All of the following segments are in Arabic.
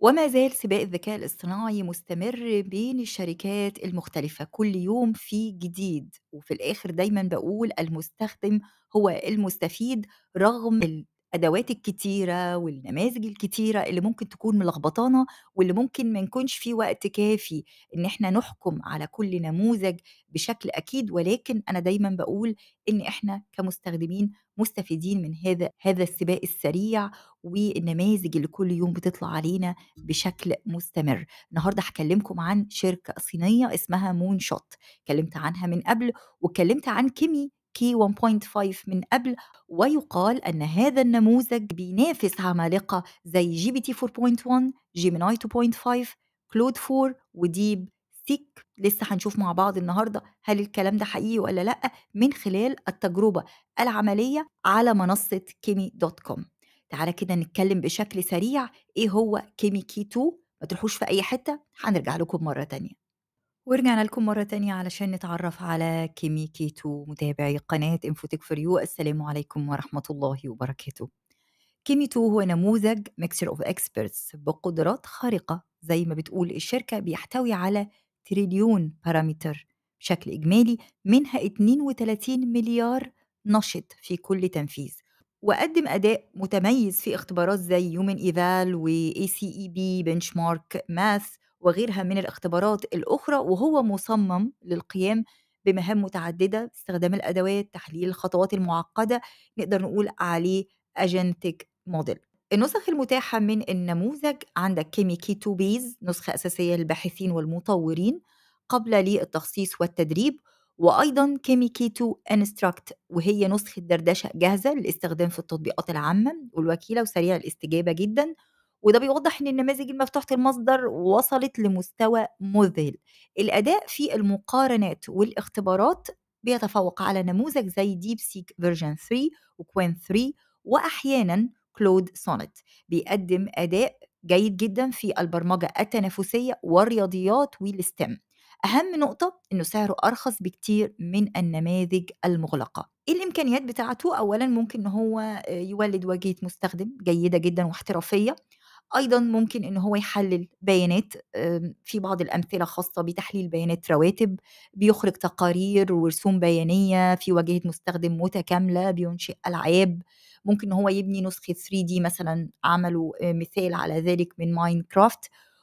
وما زال سباق الذكاء الاصطناعي مستمر بين الشركات المختلفة كل يوم في جديد وفي الآخر دايما بقول المستخدم هو المستفيد رغم الأدوات الكتيرة والنماذج الكتيرة اللي ممكن تكون ملخبطانا، واللي ممكن ما نكونش في وقت كافي إن إحنا نحكم على كل نموذج بشكل أكيد، ولكن أنا دايمًا بقول إن إحنا كمستخدمين مستفيدين من هذا هذا السباق السريع، والنماذج اللي كل يوم بتطلع علينا بشكل مستمر. النهارده هكلمكم عن شركة صينية اسمها مون شوت اتكلمت عنها من قبل، واتكلمت عن كيمي كي 1.5 من قبل ويقال أن هذا النموذج بينافس عمالقة زي جي بي تي 4.1 جيميناي 2.5 كلود 4 وديب 6 لسه هنشوف مع بعض النهاردة هل الكلام ده حقيقي ولا لأ من خلال التجربة العملية على منصة كيمي دوت كوم تعالى كده نتكلم بشكل سريع ايه هو كيمي كي 2 ما تروحوش في اي حتة هنرجع لكم مرة تانية ورجعنا لكم مرة تانية علشان نتعرف على كيميكي 2 متابعي قناة انفوتك فور يو السلام عليكم ورحمة الله وبركاته كيمي 2 هو نموذج ميكسر اوف اكسبرتس بقدرات خارقة زي ما بتقول الشركة بيحتوي على تريليون بارامتر بشكل إجمالي منها 32 مليار نشط في كل تنفيذ وقدم أداء متميز في اختبارات زي يومن إيفال و ACEB مارك ماث وغيرها من الاختبارات الأخرى وهو مصمم للقيام بمهام متعددة استخدام الأدوات تحليل الخطوات المعقدة نقدر نقول عليه أجنتك موديل النسخ المتاحة من النموذج عندك كي تو بيز نسخة أساسية للباحثين والمطورين قبل للتخصيص والتدريب وأيضا كيميكي كيتو انستراكت وهي نسخة دردشة جاهزة للاستخدام في التطبيقات العامة والوكيلة وسريع الاستجابة جدا وده بيوضح ان النماذج المفتوحه المصدر وصلت لمستوى مذهل الاداء في المقارنات والاختبارات بيتفوق على نموذج زي ديب سيك فيرجن 3 وكوين 3 واحيانا كلود سونت بيقدم اداء جيد جدا في البرمجه التنافسيه والرياضيات والستم أهم نقطة إنه سعره أرخص بكتير من النماذج المغلقة إيه الإمكانيات بتاعته أولا ممكن إن هو آه، يولد واجهة مستخدم جيدة جدا واحترافية ايضا ممكن ان هو يحلل بيانات في بعض الامثله خاصه بتحليل بيانات رواتب بيخرج تقارير ورسوم بيانيه في واجهه مستخدم متكامله بينشئ العاب ممكن ان هو يبني نسخه 3 دي مثلا عملوا آه، مثال على ذلك من ماينكرافت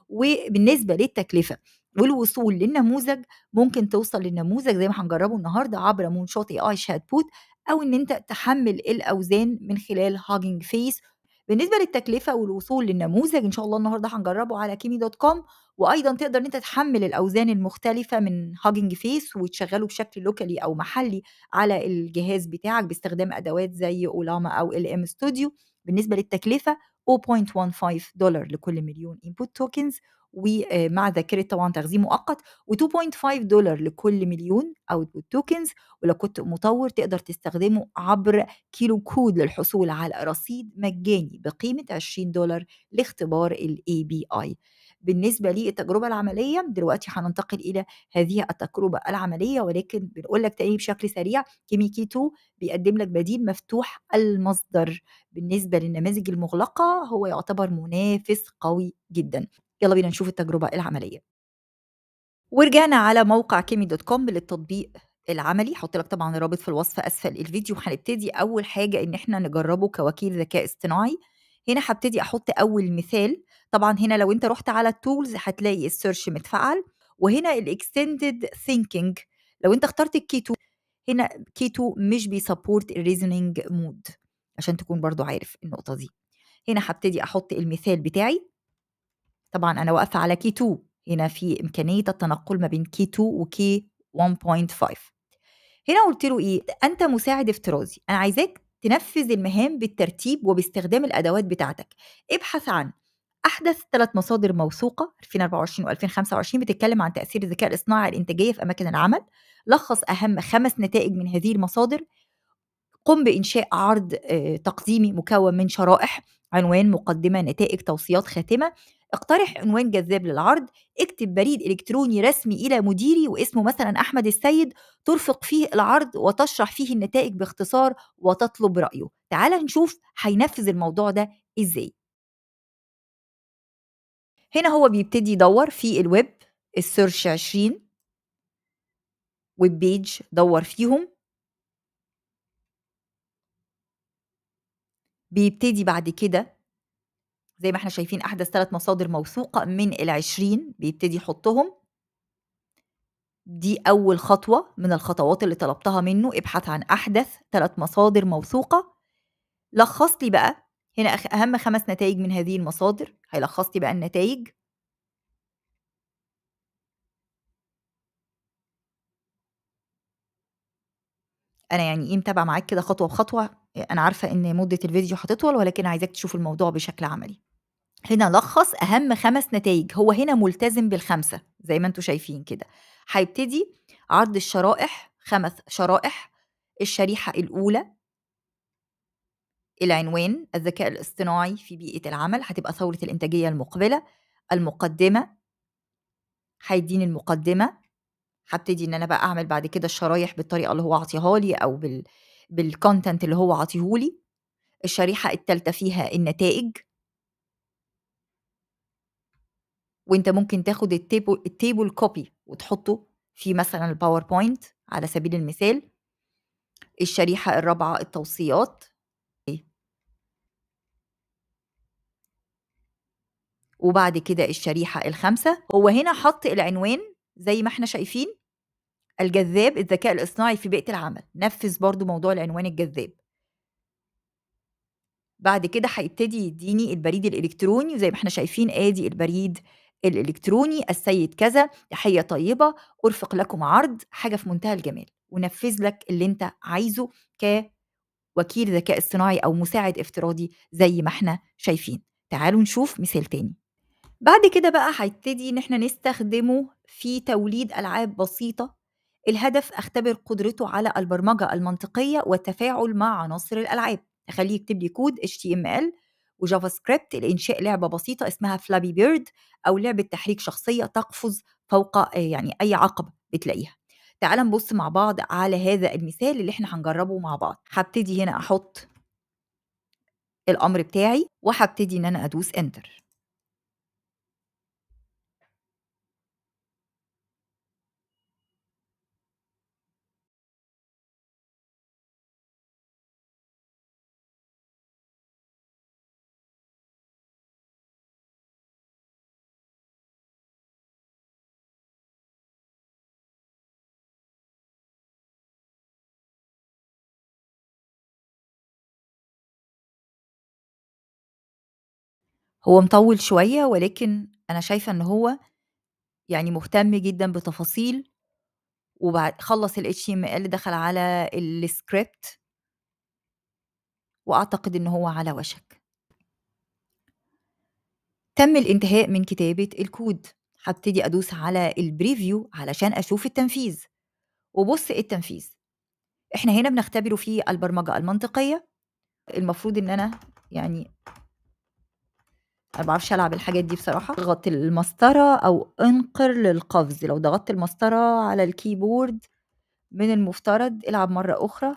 وبالنسبه للتكلفه والوصول للنموذج ممكن توصل للنموذج زي ما هنجربه النهارده عبر شوت اي اي شات بوت او ان انت تحمل الاوزان من خلال هاجنج فيس بالنسبه للتكلفه والوصول للنموذج ان شاء الله النهارده هنجربه على كيمي دوت كوم وايضا تقدر ان انت تحمل الاوزان المختلفه من هاجنج فيس وتشغله بشكل لوكالي او محلي على الجهاز بتاعك باستخدام ادوات زي اولاما او ال ام ستوديو بالنسبه للتكلفه 0.15 دولار لكل مليون انبوت توكنز ومع ذاكرة طبعا تخزين مؤقت و2.5 دولار لكل مليون اوتبوت توكنز ولو كنت مطور تقدر تستخدمه عبر كيلو كود للحصول على رصيد مجاني بقيمة 20 دولار لاختبار الاي بي اي بالنسبه للتجربه العمليه دلوقتي هننتقل الى هذه التجربه العمليه ولكن بنقول لك تاني بشكل سريع كيميكي 2 بيقدم لك بديل مفتوح المصدر بالنسبه للنماذج المغلقه هو يعتبر منافس قوي جدا يلا بينا نشوف التجربة العملية ورجعنا على موقع كيمي دوت كوم للتطبيق العملي هحط لك طبعا الرابط في الوصف اسفل الفيديو هنبتدي اول حاجه ان احنا نجربه كوكيل ذكاء اصطناعي هنا هبتدي احط اول مثال طبعا هنا لو انت رحت على التولز هتلاقي السيرش متفعل وهنا الاكستندد ثينكينج لو انت اخترت الكيتو هنا كيتو مش بيسبورت الريزنينج مود عشان تكون برضو عارف النقطه دي هنا هبتدي احط المثال بتاعي طبعا أنا واقفة على كي 2 هنا في إمكانية التنقل ما بين كي 2 وكي 1.5 هنا قلت له إيه أنت مساعد افتراضي أنا عايزاك تنفذ المهام بالترتيب وباستخدام الأدوات بتاعتك ابحث عن احدث ثلاث مصادر موثوقه 2024 و2025 بتتكلم عن تاثير الذكاء الاصطناعي على الانتاجيه في اماكن العمل لخص اهم خمس نتائج من هذه المصادر قم بانشاء عرض آه، تقديمي مكون من شرائح عنوان مقدمه نتائج توصيات خاتمه اقترح عنوان جذاب للعرض اكتب بريد إلكتروني رسمي إلى مديري واسمه مثلا أحمد السيد ترفق فيه العرض وتشرح فيه النتائج باختصار وتطلب رأيه تعال نشوف هينفذ الموضوع ده إزاي هنا هو بيبتدي يدور في الويب السيرش 20 ويب بيج دور فيهم بيبتدي بعد كده زي ما احنا شايفين أحدث ثلاث مصادر موثوقة من العشرين بيبتدي يحطهم دي أول خطوة من الخطوات اللي طلبتها منه ابحث عن أحدث ثلاث مصادر موثوقة لخص لي بقى هنا أهم خمس نتائج من هذه المصادر هيلخص لي بقى النتائج أنا يعني إيه متابعة معاك كده خطوة بخطوة انا عارفه ان مده الفيديو هتطول ولكن عايزاك تشوف الموضوع بشكل عملي هنا لخص اهم خمس نتائج هو هنا ملتزم بالخمسه زي ما انتم شايفين كده هيبتدي عرض الشرائح خمس شرائح الشريحه الاولى العنوان الذكاء الاصطناعي في بيئه العمل هتبقى ثوره الانتاجيه المقبله المقدمه هيديني المقدمه هبتدي ان انا بقى اعمل بعد كده الشرايح بالطريقه اللي هو عطيها لي او بال بالكونتنت اللي هو عطيهولي الشريحة التالتة فيها النتائج وانت ممكن تاخد التيبل التيبل كوبي وتحطه في مثلا الباوربوينت على سبيل المثال الشريحة الرابعة التوصيات وبعد كده الشريحة الخامسة هو هنا حط العنوان زي ما احنا شايفين الجذاب الذكاء الاصطناعي في بيئة العمل نفذ برضو موضوع العنوان الجذاب بعد كده هيبتدي يديني البريد الالكتروني وزي ما احنا شايفين ادي البريد الالكتروني السيد كذا تحيه طيبه ارفق لكم عرض حاجه في منتهى الجمال ونفذ لك اللي انت عايزه كوكيل ذكاء اصطناعي او مساعد افتراضي زي ما احنا شايفين تعالوا نشوف مثال تاني بعد كده بقى هيبتدي ان احنا نستخدمه في توليد العاب بسيطه الهدف اختبر قدرته على البرمجه المنطقيه والتفاعل مع عناصر الالعاب اخليه يكتب لي كود HTML وجافا سكريبت لانشاء لعبه بسيطه اسمها فلابي بيرد او لعبه تحريك شخصيه تقفز فوق آه، يعني اي عقبه بتلاقيها تعال نبص مع بعض على هذا المثال اللي احنا هنجربه مع بعض هبتدي هنا احط الامر بتاعي وهبتدي ان انا ادوس انتر هو مطول شوية ولكن أنا شايفة إن هو يعني مهتم جدًا بتفاصيل وبعد خلّص ال HTML دخل على السكريبت وأعتقد إن هو على وشك. تم الانتهاء من كتابة الكود، هبتدي أدوس على البريفيو علشان أشوف التنفيذ، وبُص إيه التنفيذ، إحنا هنا بنختبره في البرمجة المنطقية، المفروض إن أنا يعني انا ما بعرفش العب الحاجات دي بصراحه اضغط المسطره او انقر للقفز لو ضغطت المسطره على الكيبورد من المفترض العب مره اخرى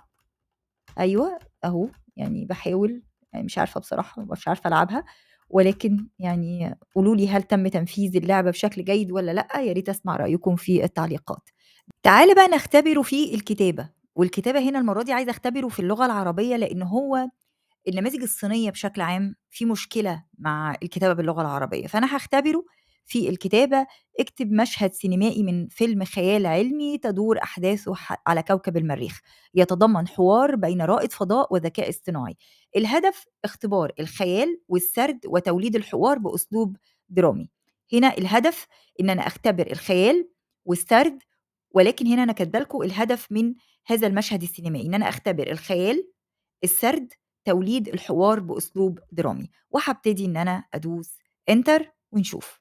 ايوه اهو يعني بحاول يعني مش عارفه بصراحه مش عارفه العبها ولكن يعني قولوا لي هل تم تنفيذ اللعبه بشكل جيد ولا لا يا ريت اسمع رايكم في التعليقات تعال بقى نختبره في الكتابه والكتابه هنا المره دي عايزه اختبره في اللغه العربيه لان هو النماذج الصينيه بشكل عام في مشكله مع الكتابه باللغه العربيه فانا هختبره في الكتابة اكتب مشهد سينمائي من فيلم خيال علمي تدور أحداثه على كوكب المريخ يتضمن حوار بين رائد فضاء وذكاء اصطناعي الهدف اختبار الخيال والسرد وتوليد الحوار بأسلوب درامي هنا الهدف إن أنا أختبر الخيال والسرد ولكن هنا أنا كاتبالكم الهدف من هذا المشهد السينمائي إن أنا أختبر الخيال السرد توليد الحوار باسلوب درامي وهبتدي ان انا ادوس انتر ونشوف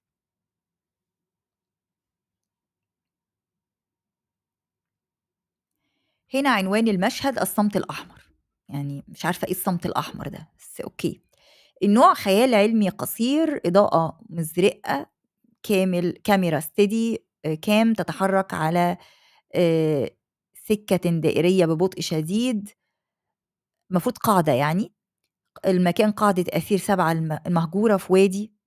هنا عنوان المشهد الصمت الاحمر يعني مش عارفه ايه الصمت الاحمر ده بس اوكي النوع خيال علمي قصير اضاءه مزرقه كامل كاميرا ستدي كام تتحرك على آه، سكه دائريه ببطء شديد المفروض قاعده يعني المكان قاعده اثير سبعه المهجوره في وادي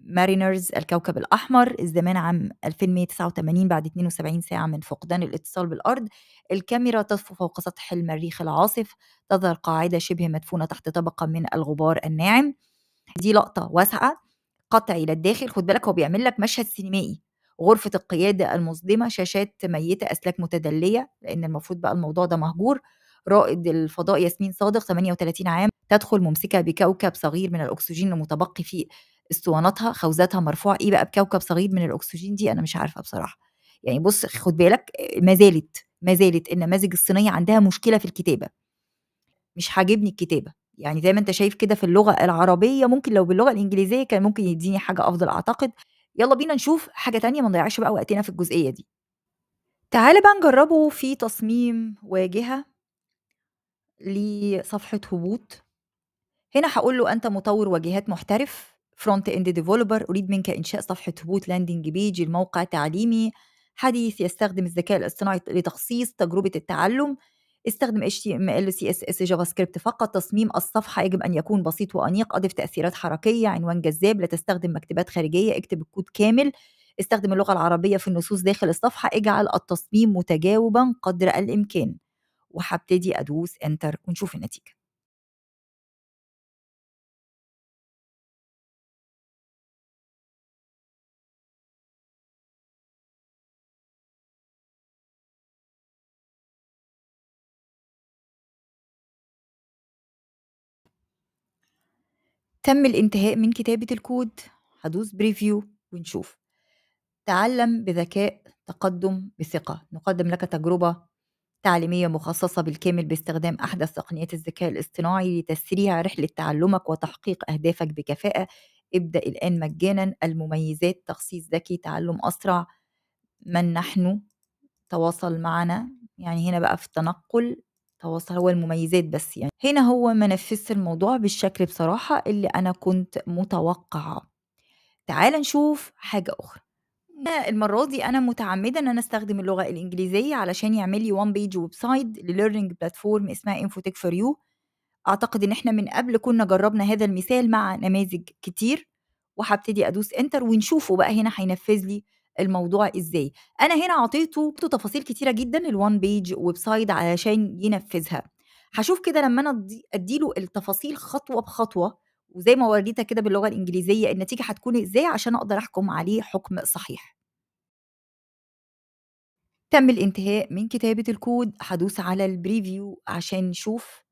مارينرز الكوكب الأحمر الزمان عام 2189 بعد 72 ساعة من فقدان الاتصال بالأرض الكاميرا تطفو فوق سطح المريخ العاصف تظهر قاعدة شبه مدفونة تحت طبقة من الغبار الناعم دي لقطة واسعة قطع إلى الداخل خد بالك هو بيعمل لك مشهد سينمائي غرفة القيادة المصدمة شاشات ميتة أسلاك متدلية لأن المفروض بقى الموضوع ده مهجور رائد الفضاء ياسمين صادق 38 عام تدخل ممسكة بكوكب صغير من الأكسجين المتبقي في اسطوانتها خوذتها مرفوع إيه بقى بكوكب صغير من الأكسجين دي أنا مش عارفة بصراحة يعني بص خد بالك ما زالت ما زالت النماذج الصينية عندها مشكلة في الكتابة مش عاجبني الكتابة يعني زي ما انت شايف كده في اللغة العربية ممكن لو باللغة الإنجليزية كان ممكن يديني حاجة أفضل أعتقد يلا بينا نشوف حاجة تانية ما نضيعش بقى وقتنا في الجزئية دي تعال بقى نجربه في تصميم واجهة لصفحه هبوط هنا هقول له انت مطور واجهات محترف فرونت اند ديفلوبر اريد منك انشاء صفحه هبوط لاندنج بيج الموقع تعليمي حديث يستخدم الذكاء الاصطناعي لتخصيص تجربه التعلم استخدم HTML CSS جافا سكريبت فقط تصميم الصفحة يجب أن يكون بسيط وأنيق أضف تأثيرات حركية عنوان جذاب لا تستخدم مكتبات خارجية اكتب الكود كامل استخدم اللغة العربية في النصوص داخل الصفحة اجعل التصميم متجاوبا قدر الإمكان وهبتدي ادوس انتر ونشوف النتيجه تم الانتهاء من كتابة الكود هدوس بريفيو ونشوف تعلم بذكاء تقدم بثقة نقدم لك تجربة تعليمية مخصصة بالكامل باستخدام أحدث تقنيات الذكاء الاصطناعي لتسريع رحلة تعلمك وتحقيق أهدافك بكفاءة ابدأ الآن مجانا المميزات تخصيص ذكي تعلم أسرع من نحن تواصل معنا يعني هنا بقى في التنقل تواصل هو المميزات بس يعني هنا هو ما الموضوع بالشكل بصراحة اللي أنا كنت متوقعة تعال نشوف حاجة أخرى المرة دي أنا متعمدة إن أنا أستخدم اللغة الإنجليزية علشان يعمل لي وان بيج ويب سايت لليرنينج بلاتفورم اسمها انفوتك فور يو أعتقد إن إحنا من قبل كنا جربنا هذا المثال مع نماذج كتير وهبتدي أدوس انتر ونشوفه بقى هنا هينفذ لي الموضوع ازاي انا هنا عطيته تفاصيل كتيره جدا الوان بيج ويب سايت علشان ينفذها هشوف كده لما انا اديله التفاصيل خطوه بخطوه وزي ما وريتك كده باللغه الانجليزيه النتيجه هتكون ازاي عشان اقدر احكم عليه حكم صحيح تم الانتهاء من كتابه الكود هدوس على البريفيو عشان نشوف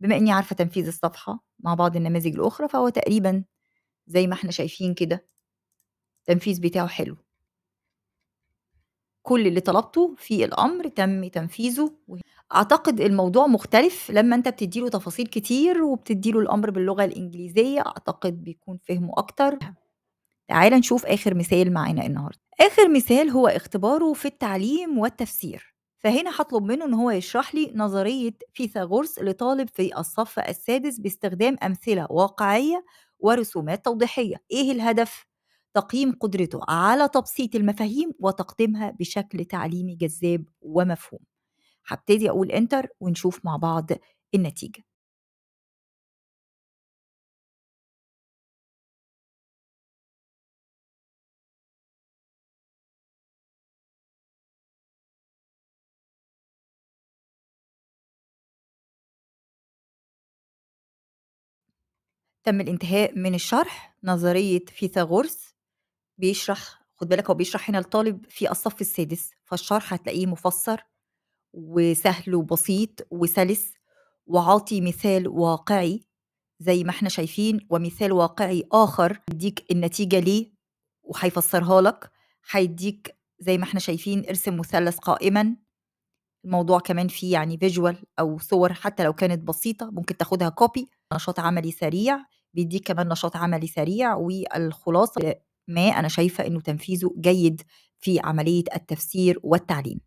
بما اني عارفه تنفيذ الصفحه مع بعض النماذج الاخرى فهو تقريبا زي ما احنا شايفين كده التنفيذ بتاعه حلو كل اللي طلبته في الأمر تم تنفيذه أعتقد الموضوع مختلف لما أنت بتديله تفاصيل كتير وبتديله الأمر باللغة الإنجليزية أعتقد بيكون فهمه أكتر تعال نشوف آخر مثال معانا النهاردة آخر مثال هو اختباره في التعليم والتفسير فهنا هطلب منه ان هو يشرح لي نظريه فيثاغورس لطالب في الصف السادس باستخدام امثله واقعيه ورسومات توضيحيه ايه الهدف تقييم قدرته على تبسيط المفاهيم وتقديمها بشكل تعليمي جذاب ومفهوم هبتدي اقول انتر ونشوف مع بعض النتيجه تم الانتهاء من الشرح نظرية فيثاغورس بيشرح خد بالك هو بيشرح هنا لطالب في الصف السادس فالشرح هتلاقيه مفسر وسهل وبسيط وسلس وعاطي مثال واقعي زي ما احنا شايفين ومثال واقعي آخر يديك النتيجة ليه وهيفسرها لك هيديك زي ما احنا شايفين ارسم مثلث قائما الموضوع كمان فيه يعني فيجوال او صور حتى لو كانت بسيطه ممكن تاخدها كوبي نشاط عملي سريع بيديك كمان نشاط عملي سريع والخلاصه ما أنا شايفة إنه تنفيذه جيد في عملية التفسير والتعليم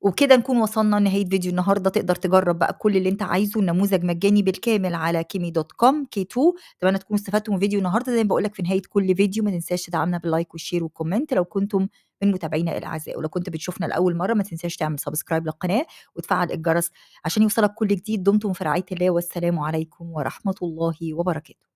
وبكده نكون وصلنا لنهاية فيديو النهاردة تقدر تجرب بقى كل اللي انت عايزه النموذج مجاني بالكامل على كيمي دوت كوم كي 2 اتمنى تكونوا استفدتوا من فيديو النهاردة زي ما بقولك في نهاية كل فيديو ما تنساش تدعمنا باللايك والشير والكومنت لو كنتم من متابعينا الاعزاء ولو كنت بتشوفنا لاول مره ما تنساش تعمل سبسكرايب للقناه وتفعل الجرس عشان يوصلك كل جديد دمتم في رعايه الله والسلام عليكم ورحمه الله وبركاته